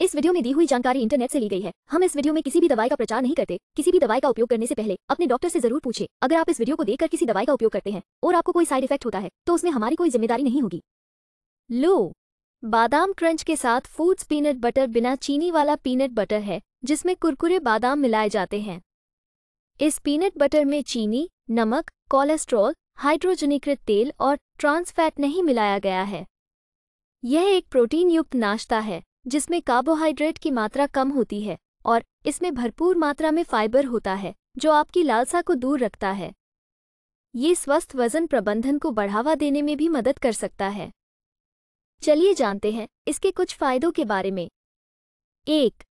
इस वीडियो में दी हुई जानकारी इंटरनेट से ली गई है हम इस वीडियो में किसी भी दवाई का प्रचार नहीं करते किसी भी दवाई का उपयोग करने से पहले अपने डॉक्टर से जरूर पूछे अगर आप इस वीडियो को देखकर किसी दवाई का उपयोग करते हैं और आपको कोई साइड इफेक्ट होता है तो उसमें हमारी कोई जिम्मेदारी नहीं होगी लो बादाम क्रंच के साथ फूड्स पीनट बटर बिना चीनी वाला पीनट बटर है जिसमें कुरकुरे बादाम मिलाए जाते हैं इस पीनट बटर में चीनी नमक कोलेस्ट्रॉल हाइड्रोजनीकृत तेल और ट्रांसफैट नहीं मिलाया गया है यह एक प्रोटीन युक्त नाश्ता है जिसमें कार्बोहाइड्रेट की मात्रा कम होती है और इसमें भरपूर मात्रा में फाइबर होता है जो आपकी लालसा को दूर रखता है ये स्वस्थ वजन प्रबंधन को बढ़ावा देने में भी मदद कर सकता है चलिए जानते हैं इसके कुछ फायदों के बारे में एक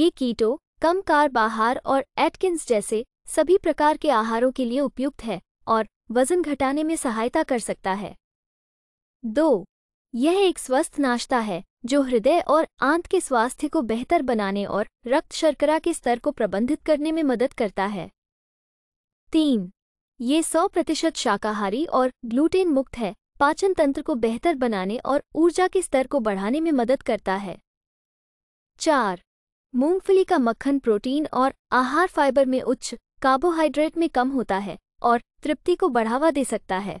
ये कीटो कम कार्ब आहार और एटकिंस जैसे सभी प्रकार के आहारों के लिए उपयुक्त है और वजन घटाने में सहायता कर सकता है दो यह एक स्वस्थ नाश्ता है जो हृदय और आंत के स्वास्थ्य को बेहतर बनाने और रक्त शर्करा के स्तर को प्रबंधित करने में मदद करता है तीन ये सौ प्रतिशत शाकाहारी और ग्लूटेन मुक्त है पाचन तंत्र को बेहतर बनाने और ऊर्जा के स्तर को बढ़ाने में मदद करता है चार मूंगफली का मक्खन प्रोटीन और आहार फाइबर में उच्च कार्बोहाइड्रेट में कम होता है और तृप्ति को बढ़ावा दे सकता है